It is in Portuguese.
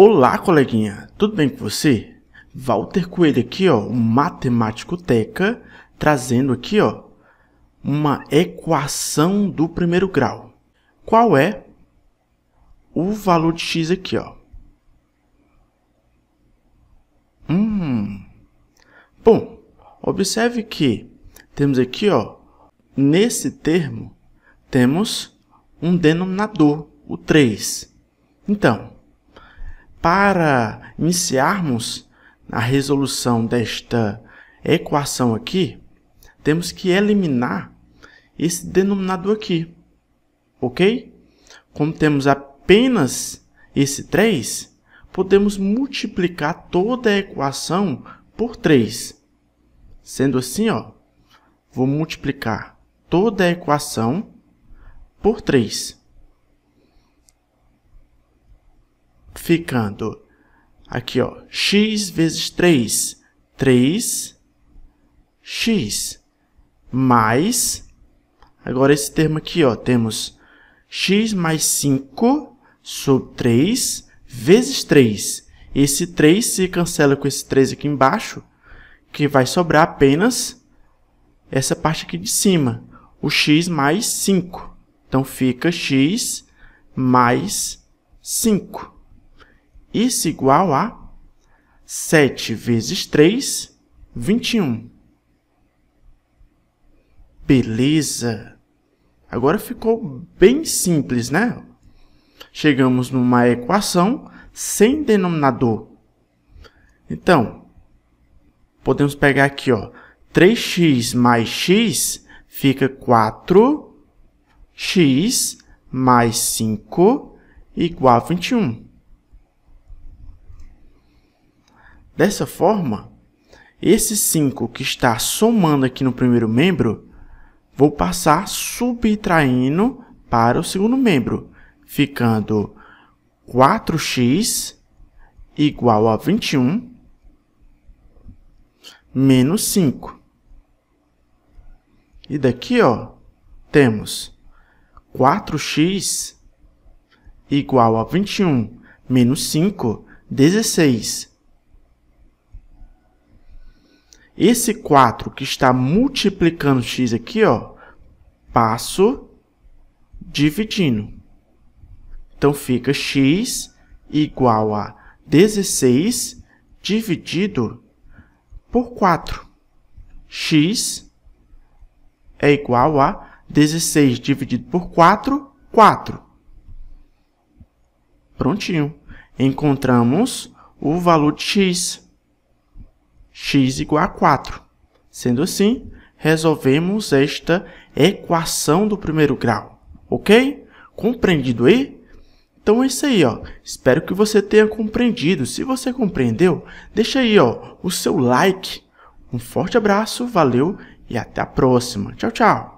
Olá, coleguinha, tudo bem com você? Walter Coelho aqui, ó, um matemático teca, trazendo aqui, ó, uma equação do primeiro grau. Qual é o valor de x aqui, ó? Hum. Bom, observe que temos aqui, ó, nesse termo temos um denominador, o 3. Então, para iniciarmos a resolução desta equação aqui, temos que eliminar esse denominador aqui, ok? Como temos apenas esse 3, podemos multiplicar toda a equação por 3. Sendo assim, ó, vou multiplicar toda a equação por 3. ficando aqui, ó, x vezes 3, 3, x, mais, agora esse termo aqui, ó, temos x mais 5 sobre 3 vezes 3. Esse 3 se cancela com esse 3 aqui embaixo, que vai sobrar apenas essa parte aqui de cima, o x mais 5. Então, fica x mais 5. Isso igual a 7 vezes 3, 21. Beleza! Agora ficou bem simples, né? Chegamos numa equação sem denominador. Então, podemos pegar aqui, ó, 3x mais x fica 4x mais 5 igual a 21. Dessa forma, esse 5 que está somando aqui no primeiro membro, vou passar subtraindo para o segundo membro, ficando 4x igual a 21 menos 5. E daqui, ó, temos 4x igual a 21 menos 5, 16. Esse 4 que está multiplicando x aqui, ó, passo dividindo. Então, fica x igual a 16 dividido por 4. x é igual a 16 dividido por 4, 4. Prontinho. Encontramos o valor de x x igual a 4. Sendo assim, resolvemos esta equação do primeiro grau, ok? Compreendido aí? Então é isso aí, ó. Espero que você tenha compreendido. Se você compreendeu, deixa aí, ó, o seu like. Um forte abraço, valeu e até a próxima. Tchau, tchau.